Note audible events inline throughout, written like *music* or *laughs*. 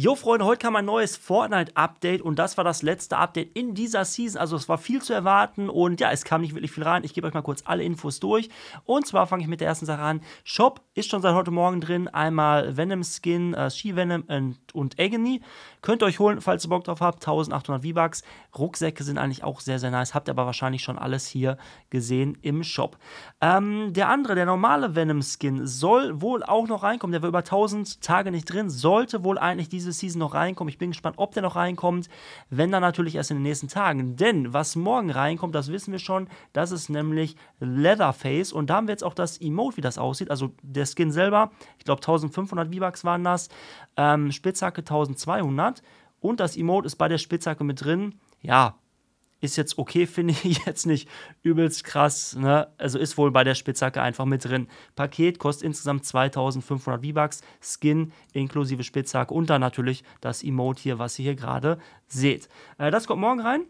Jo Freunde, heute kam ein neues Fortnite-Update und das war das letzte Update in dieser Season. Also es war viel zu erwarten und ja, es kam nicht wirklich viel rein. Ich gebe euch mal kurz alle Infos durch. Und zwar fange ich mit der ersten Sache an. Shop ist schon seit heute Morgen drin. Einmal Venom-Skin, äh, Ski-Venom und, und Agony. Könnt ihr euch holen, falls ihr Bock drauf habt. 1800 V-Bucks. Rucksäcke sind eigentlich auch sehr, sehr nice. Habt ihr aber wahrscheinlich schon alles hier gesehen im Shop. Ähm, der andere, der normale Venom-Skin, soll wohl auch noch reinkommen. Der war über 1000 Tage nicht drin. Sollte wohl eigentlich diese diese Season noch reinkommen. Ich bin gespannt, ob der noch reinkommt. Wenn dann natürlich erst in den nächsten Tagen. Denn was morgen reinkommt, das wissen wir schon. Das ist nämlich Leatherface. Und da haben wir jetzt auch das Emote, wie das aussieht. Also der Skin selber. Ich glaube, 1500 V-Bucks waren das. Ähm, Spitzhacke 1200. Und das Emote ist bei der Spitzhacke mit drin. Ja, ist jetzt okay, *laughs* finde ich jetzt nicht übelst krass. Ne? Also ist wohl bei der Spitzhacke einfach mit drin. Paket kostet insgesamt 2500 V-Bucks, Skin inklusive Spitzhacke und dann natürlich das Emote hier, was ihr hier gerade seht. Äh, das kommt morgen rein.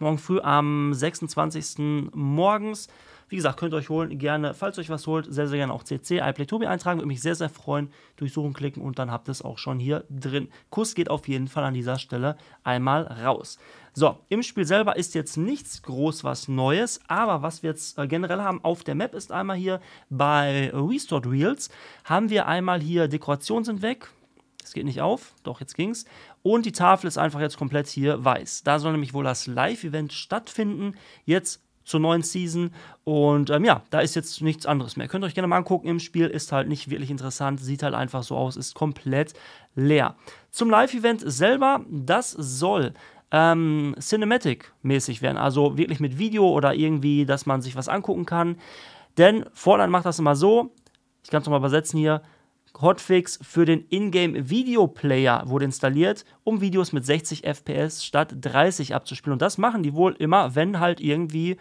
Morgen früh am 26. morgens. Wie gesagt, könnt ihr euch holen, gerne, falls euch was holt, sehr, sehr gerne auch CC, iPlay Tobi eintragen, würde mich sehr, sehr freuen. Durchsuchen, klicken und dann habt ihr es auch schon hier drin. Kuss geht auf jeden Fall an dieser Stelle einmal raus. So, im Spiel selber ist jetzt nichts groß was Neues, aber was wir jetzt äh, generell haben auf der Map ist einmal hier bei Restored Wheels haben wir einmal hier Dekorationen sind weg, es geht nicht auf, doch jetzt ging's. Und die Tafel ist einfach jetzt komplett hier weiß. Da soll nämlich wohl das Live-Event stattfinden. Jetzt zur neuen Season. Und ähm, ja, da ist jetzt nichts anderes mehr. Könnt ihr euch gerne mal angucken im Spiel, ist halt nicht wirklich interessant, sieht halt einfach so aus, ist komplett leer. Zum Live-Event selber, das soll ähm, Cinematic-mäßig werden, also wirklich mit Video oder irgendwie, dass man sich was angucken kann. Denn Fortnite macht das immer so, ich kann es nochmal übersetzen hier, Hotfix für den Ingame Video Player wurde installiert, um Videos mit 60 FPS statt 30 abzuspielen. Und das machen die wohl immer, wenn halt irgendwie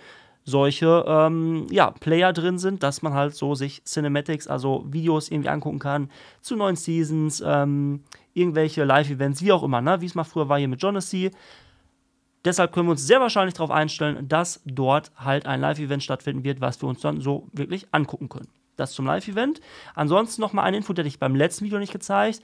solche ähm, ja, Player drin sind, dass man halt so sich Cinematics, also Videos irgendwie angucken kann zu neuen Seasons, ähm, irgendwelche Live-Events, wie auch immer, ne? wie es mal früher war hier mit Jonathy. Deshalb können wir uns sehr wahrscheinlich darauf einstellen, dass dort halt ein Live-Event stattfinden wird, was wir uns dann so wirklich angucken können das zum Live-Event. Ansonsten nochmal eine Info, die hatte ich beim letzten Video nicht gezeigt.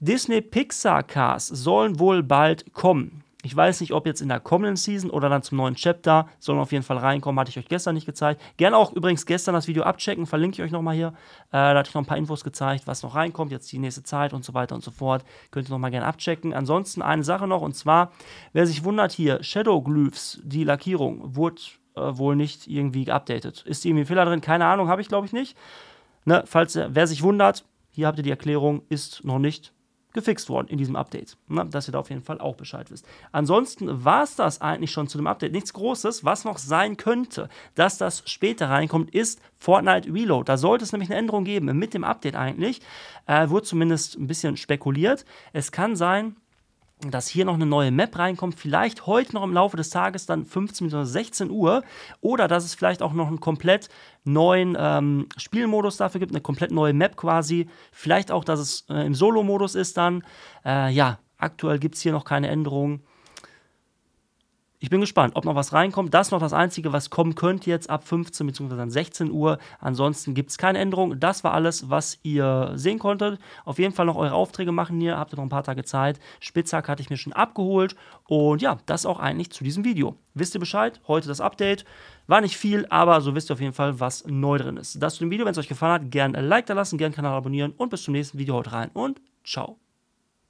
Disney Pixar Cars sollen wohl bald kommen. Ich weiß nicht, ob jetzt in der kommenden Season oder dann zum neuen Chapter, sollen auf jeden Fall reinkommen, hatte ich euch gestern nicht gezeigt. Gerne auch übrigens gestern das Video abchecken, verlinke ich euch nochmal hier. Äh, da hatte ich noch ein paar Infos gezeigt, was noch reinkommt, jetzt die nächste Zeit und so weiter und so fort. Könnt ihr nochmal gerne abchecken. Ansonsten eine Sache noch und zwar, wer sich wundert hier, Shadow Glyphs, die Lackierung, wurde äh, wohl nicht irgendwie geupdatet. Ist irgendwie ein Fehler drin? Keine Ahnung, habe ich glaube ich nicht. Ne, falls äh, wer sich wundert, hier habt ihr die Erklärung, ist noch nicht gefixt worden in diesem Update. Ne, dass ihr da auf jeden Fall auch Bescheid wisst. Ansonsten war es das eigentlich schon zu dem Update. Nichts Großes, was noch sein könnte, dass das später reinkommt, ist Fortnite Reload. Da sollte es nämlich eine Änderung geben mit dem Update eigentlich. Äh, wurde zumindest ein bisschen spekuliert. Es kann sein, dass hier noch eine neue Map reinkommt, vielleicht heute noch im Laufe des Tages dann 15 bzw. 16 Uhr oder dass es vielleicht auch noch einen komplett neuen ähm, Spielmodus dafür gibt, eine komplett neue Map quasi, vielleicht auch, dass es äh, im Solo-Modus ist dann. Äh, ja, aktuell gibt es hier noch keine Änderungen ich bin gespannt, ob noch was reinkommt. Das ist noch das Einzige, was kommen könnte jetzt ab 15 bzw. 16 Uhr. Ansonsten gibt es keine Änderung. Das war alles, was ihr sehen konntet. Auf jeden Fall noch eure Aufträge machen hier. Habt ihr noch ein paar Tage Zeit. Spitzhack hatte ich mir schon abgeholt. Und ja, das auch eigentlich zu diesem Video. Wisst ihr Bescheid? Heute das Update. War nicht viel, aber so wisst ihr auf jeden Fall, was neu drin ist. Das zu dem Video. Wenn es euch gefallen hat, gerne ein Like da lassen, gerne Kanal abonnieren. Und bis zum nächsten Video. Haut rein und ciao.